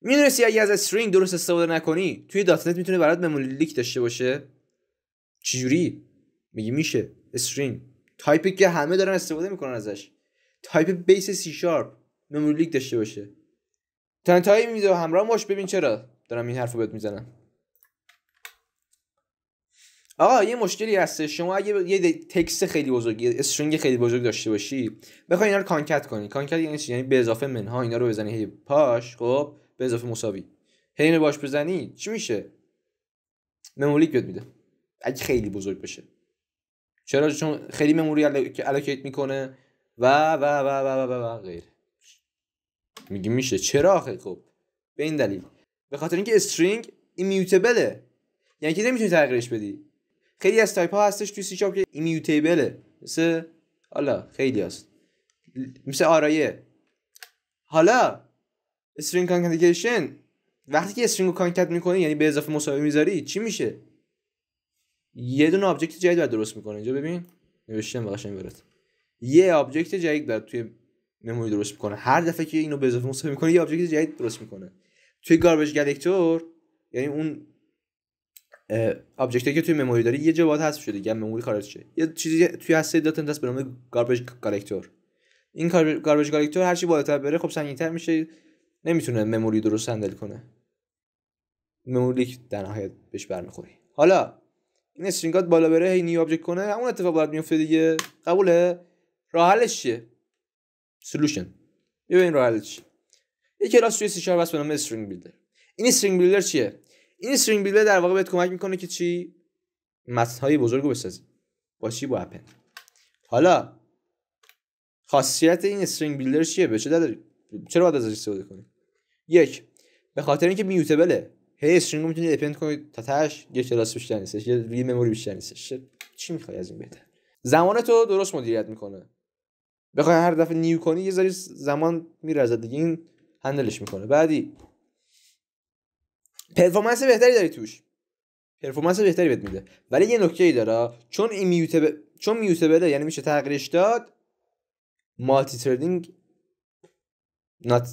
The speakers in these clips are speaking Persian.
میدونستی اگه از استرینگ درست استفاده نکنی توی دات نت میتونه برات مموری لیک داشته باشه چجوری میگی میشه استرینگ تایپی که همه دارن استفاده میکنن ازش تایپ بیس سی شارپ مموری لیک داشته باشه تایی میده همراه مش ببین چرا دارم این حرفو بهت میزنم آقا یه مشکلی هست شما اگه یه تکست خیلی بزرگ یه استرینگ خیلی بزرگ داشته باشی بخوای اینا رو کانکت کنی کانکت یعنی یعنی به اضافه منها اینا رو بزنی پاش خب به اضافه مساوی همین باش بزنی چی میشه مموریک بهت میده اگه خیلی بزرگ بشه چرا چون خیلی مموری الکیت میکنه و و و و و و, و غیر میگی میشه چرا آخه خب به این دلیل به خاطر اینکه استرینگ ایمیوتبله یعنی که نمیتونی تغییرش بدی خیلی از تایپ ها هستش توی سی که ایمیوتیبله مثل حالا خیلی هست مثل آرایه حالا استرینگ کانکتیشن وقتی که استرینگ رو کانکت میکنی یعنی به اضافه مساوی میذاری چی میشه یه دونه آبجکت جدید بعد درست میکنه اینجا ببین نوشتم این برات یه آبجکت جدید بعد توی مموری درست میکنه هر دفعه که اینو به اضافه مساوی میکنه یه آبجکت جدید درست میکنه توی گاربج کلکتور یعنی اون آبجکتی که توی مموری داری یه جواب باید حذف شده دیگه مموری خارج شه یه چیزی توی هسته دات هست به نام گاربج کالکتور این گاربج کلکتور هر چی بالاتر بره خب سنگین‌تر میشه نمیتونه مموری درست هندل کنه مموری در نهایت بهش برمیخوری حالا این استرینگات بالا بره هی نیو آبجکت کنه همون اتفاق باید میفته دیگه قبوله راه حلش چیه سولوشن ببین راه حلش یه کلاس توی سی شارپ به نام استرینگ بیلدر این استرینگ بیلدر چیه این استرینگ بیلدر در واقع بهت کمک میکنه که چی متن های بزرگ رو بسازی با چی با اپن حالا خاصیت این استرینگ بیلدر چیه به چه چرا باید ازش استفاده کنید یک به خاطر اینکه میوتبله هی استرینگ رو میتونید اپند کنی تا تاش یه کلاس بیشتر نیستش یه ری مموری بیشتر نیستش چی میخوای از این بهتر زمان تو درست مدیریت میکنه بخوای هر دفعه نیو کنی یه ذره زمان میره از دیگه این هندلش میکنه بعدی پرفورمنس بهتری داری توش پرفورمنس بهتری بهت میده ولی یه نکته ای داره چون این میوتبل چون میوتبله یعنی میشه تغییرش داد مالتی تریدینگ نات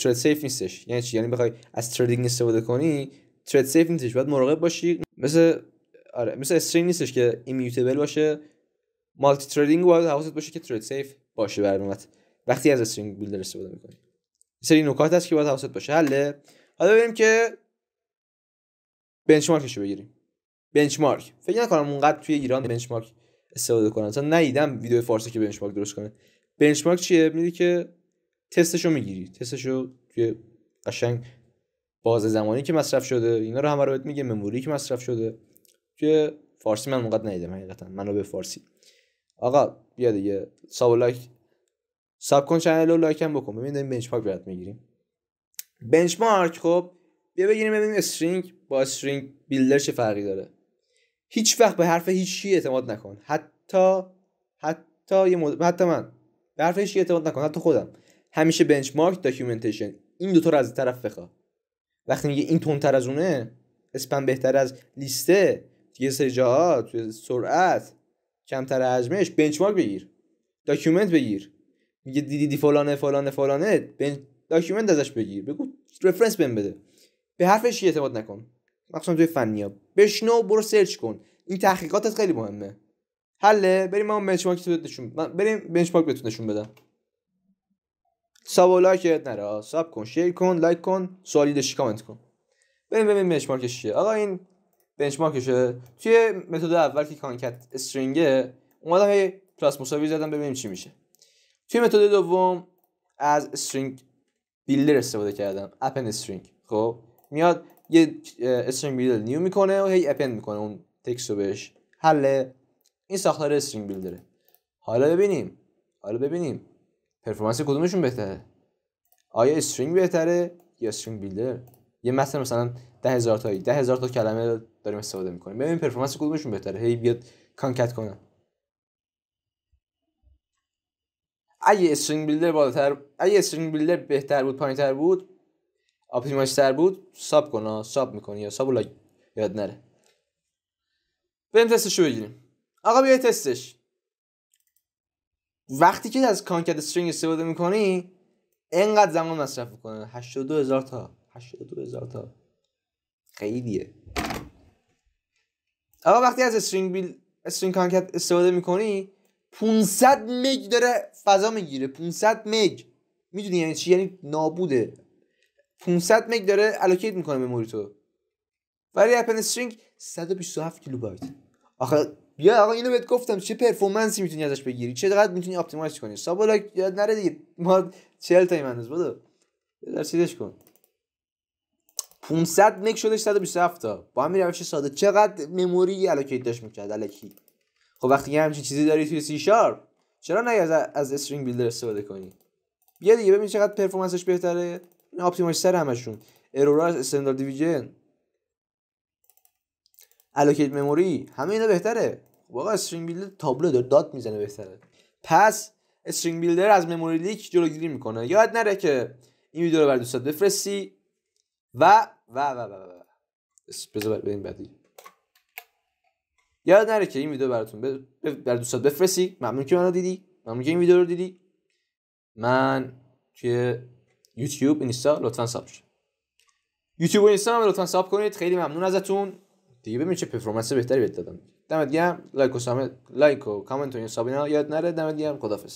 ترید سیف نیستش یعنی چی یعنی بخوای از تریدینگ استفاده کنی ترید سیف نیستش باید مراقب باشی مثل آره مثل استرینگ نیستش که ایمیوتیبل باشه مالتی تریدینگ باید حواست باشه که ترید سیف باشه برنامه‌ت وقتی از استرینگ بیلدر استفاده میکنی سری نکات هست که باید حواست باشه حله حالا ببینیم که بنچمارکش رو بگیریم بنچمارک فکر نکنم اونقدر توی ایران بنچمارک استفاده کنن مثلا ندیدم ویدیو فارسی که بنچمارک درست کنه بنچمارک چیه میگه که تستشو میگیری تستشو توی قشنگ باز زمانی که مصرف شده اینا رو همه رو میگه مموری که مصرف شده توی فارسی من اونقدر ندیدم حقیقتا منو به فارسی آقا بیا دیگه ساب لایک ساب کن چنل رو لایک هم بکن ببینیم بنچ مارک برات میگیریم بنچ مارک خب بیا بگیریم ببینیم استرینگ با استرینگ بیلدر چه فرقی داره هیچ وقت به حرف هیچی اعتماد نکن حتی حتی یه مد... حتی من به حرف هیچی اعتماد نکن حتی خودم همیشه بنچمارک داکیومنتیشن این دوتا رو از طرف بخواه وقتی میگه این تونتر از اونه اسپم بهتر از لیسته دیگه سری جاها توی سرعت کمتر حجمش بنچمارک بگیر داکیومنت بگیر میگه دیدی دی, فلانه فلانه فلانه بنچ... داکیومنت ازش بگیر بگو رفرنس بهم بده به حرفش اعتماد نکن مخصوصا توی فنیا بشنو برو سرچ کن این تحقیقاتت خیلی مهمه حله بریم ما بنچمارک بتون نشون بریم بنچمارک بتون نشون بدم ساب و یاد نره ساب کن شیر کن لایک کن سوالی داشتی کامنت کن ببین ببین بنچمارکش چیه آقا این بنچمارکشه توی متد اول که کانکت استرینگ اومدم یه پلاس مساوی زدم ببینیم چی میشه توی متد دوم از استرینگ بیلدر استفاده کردم اپن استرینگ خب میاد یه استرینگ بیلدر نیو میکنه و هی اپن میکنه اون تکست رو بهش حله این ساختار استرینگ بیلدره حالا ببینیم حالا ببینیم پرفورمنس کدومشون بهتره آیا استرینگ بهتره یا استرینگ بیلدر یه مثل مثلا 10000 تا 10000 تا کلمه داریم استفاده میکنیم ببین پرفورمنس کدومشون بهتره هی بیاد کانکت کنه اگه استرینگ بیلدر بالاتر اگه استرینگ بیلدر بهتر بود پایینتر بود آپتیمایز تر بود ساب کن ساب میکنی یا ساب یاد نره بریم تستش رو بگیریم آقا بیا تستش وقتی که از کانکت استرینگ استفاده میکنی انقدر زمان مصرف میکنه 82 هزار تا 82 هزار تا خیلیه اما وقتی از استرینگ بیل استرینگ کانکت استفاده میکنی 500 مگ داره فضا میگیره 500 مگ میدونی یعنی چی یعنی نابوده 500 مگ داره الوکیت میکنه مموری تو ولی اپن استرینگ 127 کیلوبایت آخه بیا آقا اینو بهت گفتم چه پرفورمنسی میتونی ازش بگیری چقدر میتونی آپتیمایز کنی لایک یاد نره دیگه ما 40 تا هنوز بودو در کن 500 نک شده 127 تا با همین روش ساده چقدر مموری الوکیت داشت میکرد الکی خب وقتی یه همچین چیزی داری توی سی شارپ چرا نه از از استرینگ بیلدر استفاده کنی بیا دیگه ببین چقدر پرفورمنسش بهتره این آپتیمایز سر همشون از استاندارد دیویژن الوکیت مموری همه اینا بهتره واقعا استرینگ بیلدر تابلو داره داد میزنه بهتره پس استرینگ بیلدر از مموری لیک جلوگیری میکنه یاد نره که این ویدیو رو بر دوستات بفرستی و و و و و بذار بریم بعدی یاد نره که این ویدیو براتون بر دوستات بفرستی ممنون که منو دیدی ممنون که این ویدیو رو دیدی من توی یوتیوب اینستا لطفا ساب یوتیوب و اینستا هم لطفا ساب کنید خیلی ممنون ازتون دیگه ببینید چه پرفورمنس بهتری بهت دادم دمت گرم لایک و سامت لایک و کامنت و سابینا یاد نره دمت گرم